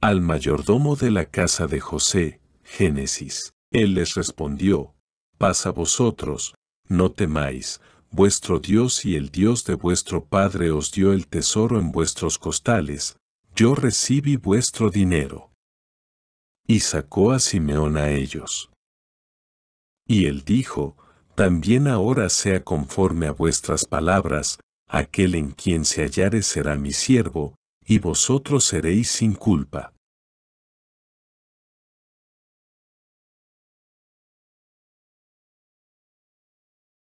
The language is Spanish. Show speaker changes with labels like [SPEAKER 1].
[SPEAKER 1] al mayordomo
[SPEAKER 2] de la casa de José, Génesis. Él les respondió, Pasa vosotros, no temáis, vuestro Dios y el Dios de vuestro Padre os dio el tesoro en vuestros costales, yo recibí vuestro dinero. Y sacó a Simeón a ellos. Y él dijo, También ahora sea conforme a vuestras palabras, aquel en quien se hallare será mi siervo, y vosotros seréis sin culpa.